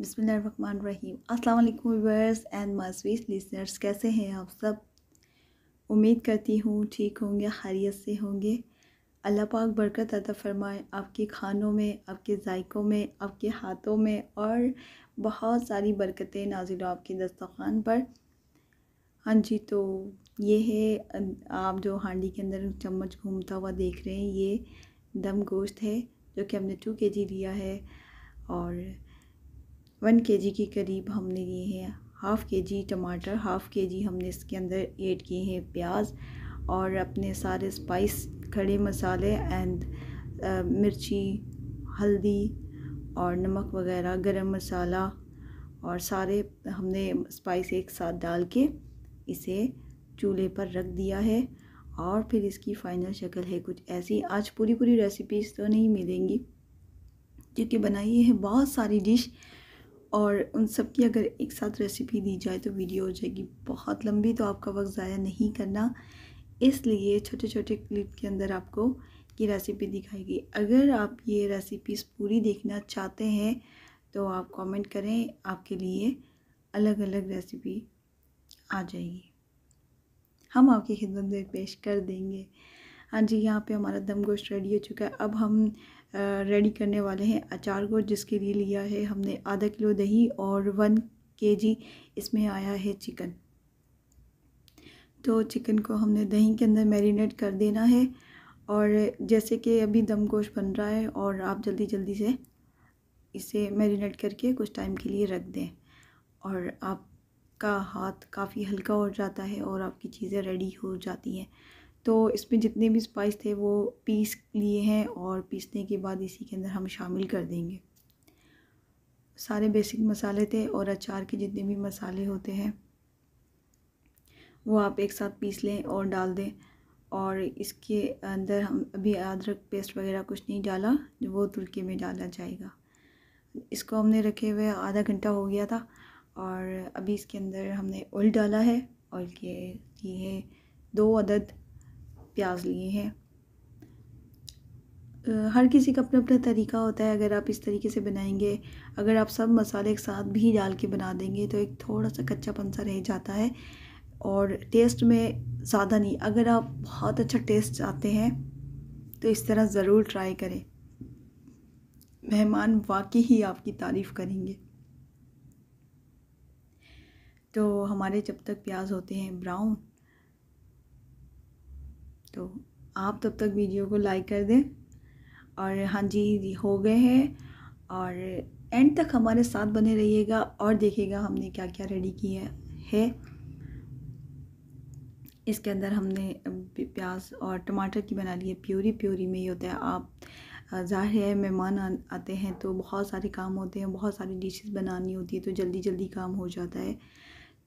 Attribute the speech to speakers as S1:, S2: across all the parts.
S1: बिसमान रहीम अस्सलाम वालेकुम viewers and माजवीज listeners कैसे हैं आप सब उम्मीद करती हूँ ठीक होंगे खैरियत से होंगे अल्लाह पाक बरकत अदा फरमाए आपके खानों में आपके जायकों में आपके हाथों में और बहुत सारी बरकतें नाजिल आपके दस्तखान पर हाँ जी तो ये है आप जो हांडी के अंदर चम्मच घूमता हुआ देख रहे हैं ये दम गोश्त है जो कि हमने टू के जी लिया है और वन के जी के करीब हमने लिए हैं हाफ़ के जी टमाटर हाफ़ के जी हमने इसके अंदर ऐड किए हैं प्याज और अपने सारे स्पाइस खड़े मसाले एंड मिर्ची हल्दी और नमक वगैरह गरम मसाला और सारे हमने स्पाइस एक साथ डाल के इसे चूल्हे पर रख दिया है और फिर इसकी फ़ाइनल शक्ल है कुछ ऐसी आज पूरी पूरी रेसिपीज़ तो नहीं मिलेंगी क्योंकि बनाई है बहुत सारी डिश और उन सब की अगर एक साथ रेसिपी दी जाए तो वीडियो हो जाएगी बहुत लंबी तो आपका वक्त ज़ाया नहीं करना इसलिए छोटे छोटे क्लिप के अंदर आपको ये रेसिपी दिखाएगी अगर आप ये रेसिपीज़ पूरी देखना चाहते हैं तो आप कमेंट करें आपके लिए अलग अलग रेसिपी आ जाएगी हम आपकी खिदमत में पेश कर देंगे हाँ जी यहाँ पे हमारा दम गोश्त रेडी हो चुका है अब हम रेडी करने वाले हैं अचार को जिसके लिए लिया है हमने आधा किलो दही और वन केजी इसमें आया है चिकन तो चिकन को हमने दही के अंदर मैरिनेट कर देना है और जैसे कि अभी दम गोश बन रहा है और आप जल्दी जल्दी से इसे मैरिनेट करके कुछ टाइम के लिए रख दें और आपका हाथ काफ़ी हल्का हो जाता है और आपकी चीज़ें रेडी हो जाती हैं तो इसमें जितने भी स्पाइस थे वो पीस लिए हैं और पीसने के बाद इसी के अंदर हम शामिल कर देंगे सारे बेसिक मसाले थे और अचार के जितने भी मसाले होते हैं वो आप एक साथ पीस लें और डाल दें और इसके अंदर हम अभी अदरक पेस्ट वगैरह कुछ नहीं डाला जो वो तुर्की में डाला जाएगा इसको हमने रखे हुए आधा घंटा हो गया था और अभी इसके अंदर हमने ऑयल डाला है ये के लिए दो अदद प्याज लिए हैं हर किसी का अपना अपना तरीका होता है अगर आप इस तरीके से बनाएंगे अगर आप सब मसाले एक साथ भी डाल के बना देंगे तो एक थोड़ा सा कच्चापन सा रह जाता है और टेस्ट में ज़्यादा नहीं अगर आप बहुत अच्छा टेस्ट चाहते हैं तो इस तरह ज़रूर ट्राई करें मेहमान वाकई ही आपकी तारीफ़ करेंगे तो हमारे जब तक प्याज होते हैं ब्राउन तो आप तब तक वीडियो को लाइक कर दें और हाँ जी हो गए हैं और एंड तक हमारे साथ बने रहिएगा और देखिएगा हमने क्या क्या रेडी किया है इसके अंदर हमने प्याज और टमाटर की बना ली है प्योरी प्योरी में ये होता है आप जाहिर है मेहमान आते हैं तो बहुत सारे काम होते हैं बहुत सारी डिशेस बनानी होती है तो जल्दी जल्दी काम हो जाता है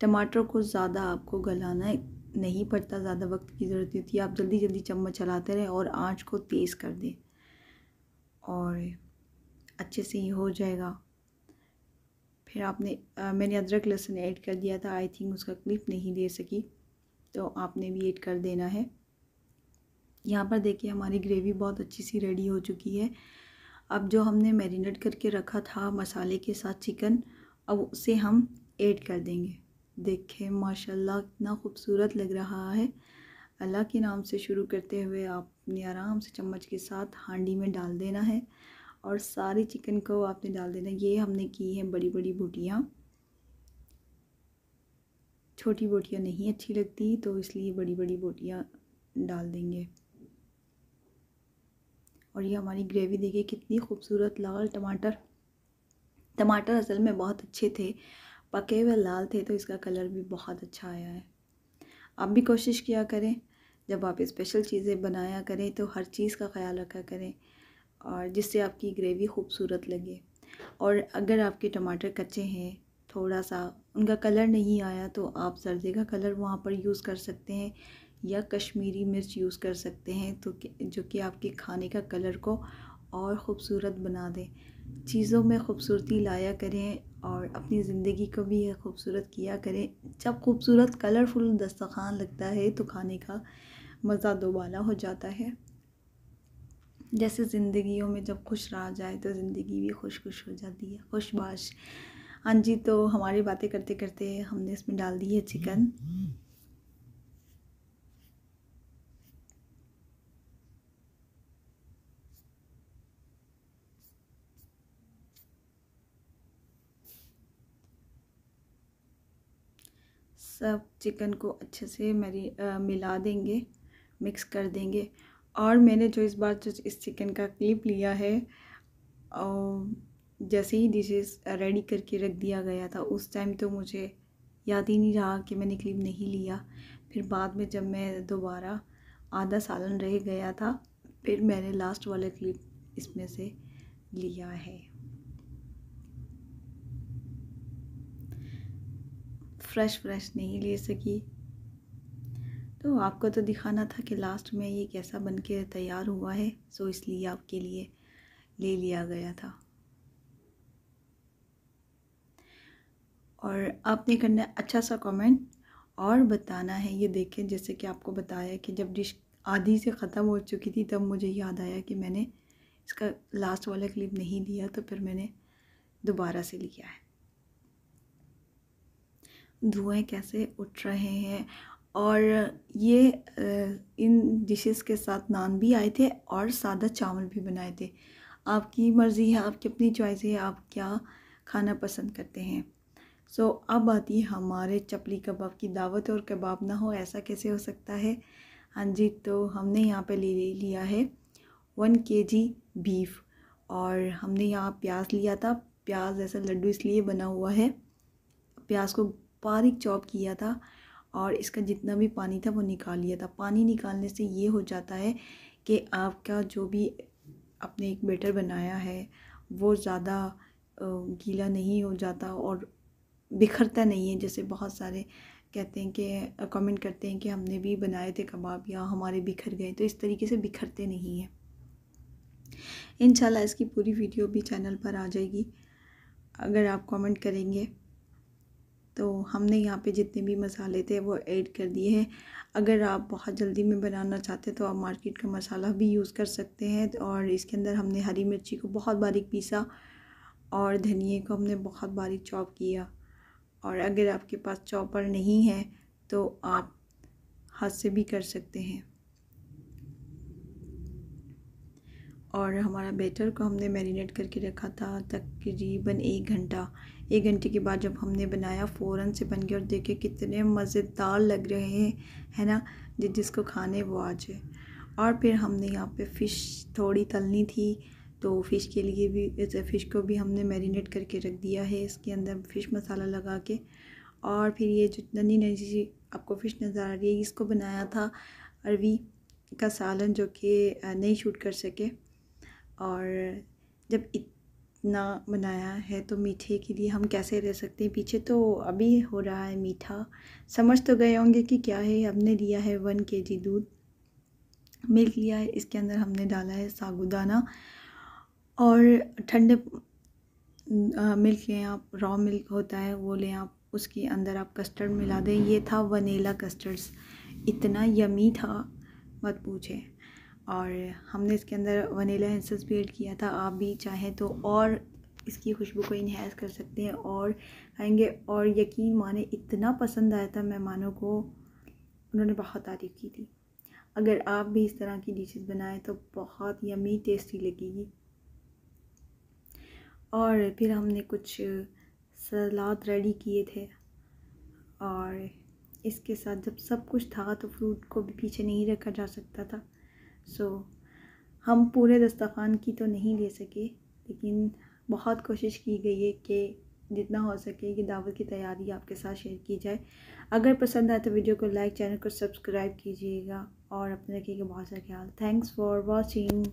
S1: टमाटर को ज़्यादा आपको गलाना नहीं पड़ता ज़्यादा वक्त की ज़रूरत नहीं होती आप जल्दी जल्दी चम्मच चलाते रहें और आँच को तेज़ कर दें और अच्छे से ही हो जाएगा फिर आपने आ, मैंने अदरक लहसुन ऐड कर दिया था आई थिंक उसका क्लिप नहीं दे सकी तो आपने भी ऐड कर देना है यहाँ पर देखिए हमारी ग्रेवी बहुत अच्छी सी रेडी हो चुकी है अब जो हमने मैरिनेट करके रखा था मसाले के साथ चिकन अब उसे हम ऐड कर देंगे देखें माशाल्लाह कितना खूबसूरत लग रहा है अल्लाह के नाम से शुरू करते हुए आपने आराम से चम्मच के साथ हांडी में डाल देना है और सारे चिकन को आपने डाल देना ये हमने की है बड़ी बड़ी बूटियाँ छोटी बोटियाँ नहीं अच्छी लगती तो इसलिए बड़ी बड़ी बोटियाँ डाल देंगे और ये हमारी ग्रेवी देखिए कितनी खूबसूरत लाल टमाटर टमाटर असल में बहुत अच्छे थे पके हुए लाल थे तो इसका कलर भी बहुत अच्छा आया है आप भी कोशिश किया करें जब आप स्पेशल चीज़ें बनाया करें तो हर चीज़ का ख्याल रखा करें और जिससे आपकी ग्रेवी खूबसूरत लगे और अगर आपके टमाटर कच्चे हैं थोड़ा सा उनका कलर नहीं आया तो आप सर्दे का कलर वहाँ पर यूज़ कर सकते हैं या कश्मीरी मिर्च यूज़ कर सकते हैं तो जो कि आपके खाने का कलर को और ख़ूबसूरत बना दें चीज़ों में ख़ूबसूरती लाया करें और अपनी ज़िंदगी को भी यह ख़ूबसूरत किया करें जब खूबसूरत कलरफुल दस्तखान लगता है तो खाने का मज़ा दोबाला हो जाता है जैसे ज़िंदगियों में जब खुश रहा जाए तो ज़िंदगी भी खुश खुश हो जाती है खुशबाश हाँ जी तो हमारी बातें करते करते हमने इसमें डाल दी है चिकन सब चिकन को अच्छे से मरी आ, मिला देंगे मिक्स कर देंगे और मैंने जो इस बार जो इस चिकन का क्लिप लिया है और जैसे ही डिशेस रेडी करके रख दिया गया था उस टाइम तो मुझे याद ही नहीं रहा कि मैंने क्लिप नहीं लिया फिर बाद में जब मैं दोबारा आधा सालन रह गया था फिर मैंने लास्ट वाला क्लिप इसमें से लिया है फ्रेश फ्रेश नहीं ले सकी तो आपको तो दिखाना था कि लास्ट में ये कैसा बन के तैयार हुआ है सो इसलिए आपके लिए ले लिया गया था और आपने करना अच्छा सा कमेंट और बताना है ये देखें जैसे कि आपको बताया कि जब डिश आधी से ख़त्म हो चुकी थी तब मुझे याद आया कि मैंने इसका लास्ट वाला क्लिप नहीं दिया तो फिर मैंने दोबारा से लिया है धुएँ कैसे उठ रहे हैं और ये इन डिशेस के साथ नान भी आए थे और सादा चावल भी बनाए थे आपकी मर्ज़ी है आपकी अपनी चॉइस है आप क्या खाना पसंद करते हैं सो so, अब आती है हमारे चपली कबाब की दावत और कबाब ना हो ऐसा कैसे हो सकता है हाँ जी तो हमने यहाँ पे ले लिया है वन के जी बीफ और हमने यहाँ प्याज लिया था प्याज ऐसा लड्डू इसलिए बना हुआ है प्याज को बारीक चॉप किया था और इसका जितना भी पानी था वो निकाल लिया था पानी निकालने से ये हो जाता है कि आपका जो भी आपने एक बेटर बनाया है वो ज़्यादा गीला नहीं हो जाता और बिखरता नहीं है जैसे बहुत सारे कहते हैं कि कमेंट करते हैं कि हमने भी बनाए थे कबाब या हमारे बिखर गए तो इस तरीके से बिखरते नहीं हैं इन इसकी पूरी वीडियो भी चैनल पर आ जाएगी अगर आप कमेंट करेंगे तो हमने यहाँ पे जितने भी मसाले थे वो ऐड कर दिए हैं अगर आप बहुत जल्दी में बनाना चाहते हैं तो आप मार्केट का मसाला भी यूज़ कर सकते हैं और इसके अंदर हमने हरी मिर्ची को बहुत बारीक पीसा और धनिए को हमने बहुत बारीक चॉप किया और अगर आपके पास चॉपर नहीं है तो आप हाथ से भी कर सकते हैं और हमारा बैटर को हमने मैरिनेट करके रखा था तकरीबन एक घंटा एक घंटे के बाद जब हमने बनाया फ़ौरन से बन गया और देखे कितने मज़ेदार लग रहे हैं है ना जिस जिसको खाने वो आ जाए और फिर हमने यहाँ पे फ़िश थोड़ी तलनी थी तो फ़िश के लिए भी फ़िश को भी हमने मैरिनेट करके रख दिया है इसके अंदर फ़िश मसाला लगा के और फिर ये जो नन्ही नन्ही आपको फ़िश नज़र आ रही है इसको बनाया था अरवी का सालन जो कि नहीं शूट कर सके और जब इतना बनाया है तो मीठे के लिए हम कैसे रह सकते हैं पीछे तो अभी हो रहा है मीठा समझ तो गए होंगे कि क्या है हमने लिया है वन के जी दूध मिल्क लिया है इसके अंदर हमने डाला है सागुदाना और ठंडे मिल्क लें आप रॉ मिल्क होता है वो लें आप उसके अंदर आप कस्टर्ड मिला दें ये था वनीला कस्टर्ड्स इतना यमी था मत पूछें और हमने इसके अंदर वनीला एसेंस भी ऐड किया था आप भी चाहें तो और इसकी खुशबू को इन्हेंस कर सकते हैं और आएंगे और यकीन माने इतना पसंद आया था मेहमानों को उन्होंने बहुत तारीफ़ की थी अगर आप भी इस तरह की डिशेस बनाएं तो बहुत यमी टेस्टी लगेगी और फिर हमने कुछ सलाद रेडी किए थे और इसके साथ जब सब कुछ था तो फ्रूट को भी पीछे नहीं रखा जा सकता था सो so, हम पूरे दस्तरखान की तो नहीं ले सके लेकिन बहुत कोशिश की गई है कि जितना हो सके कि दावत की तैयारी आपके साथ शेयर की जाए अगर पसंद आए तो वीडियो को लाइक चैनल को सब्सक्राइब कीजिएगा और अपने रखिएगा बहुत सा ख्याल थैंक्स फॉर वॉचिंग